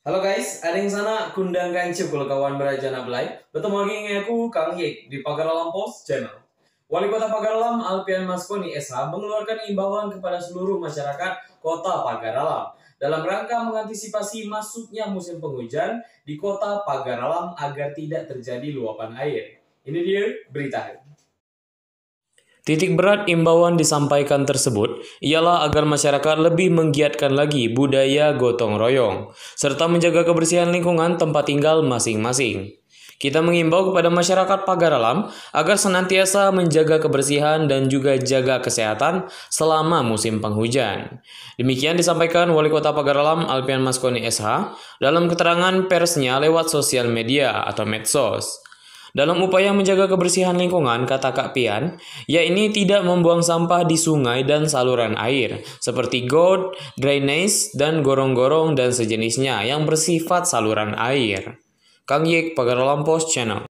Halo guys, ada yang sana kundang kancil kalau kawan berajana belai. Bertemu lagi dengan aku Kang Yek di Pagar Alam Post Channel. Wali Kota Pagar Alam Alpian Maskoni SH mengeluarkan imbauan kepada seluruh masyarakat Kota Pagar Alam dalam rangka mengantisipasi masuknya musim penghujan di Kota Pagar Alam agar tidak terjadi luapan air. Ini dia berita. Titik berat imbauan disampaikan tersebut ialah agar masyarakat lebih menggiatkan lagi budaya gotong royong, serta menjaga kebersihan lingkungan tempat tinggal masing-masing. Kita mengimbau kepada masyarakat pagar alam agar senantiasa menjaga kebersihan dan juga jaga kesehatan selama musim penghujan. Demikian disampaikan Wali Kota Pagar Alam Alpian Maskoni SH dalam keterangan persnya lewat sosial media atau medsos. Dalam upaya menjaga kebersihan lingkungan, kata Kak Pian, yakni tidak membuang sampah di sungai dan saluran air, seperti got, drainage, dan gorong-gorong dan sejenisnya yang bersifat saluran air. Kang Yek, Pagar Lampos Channel.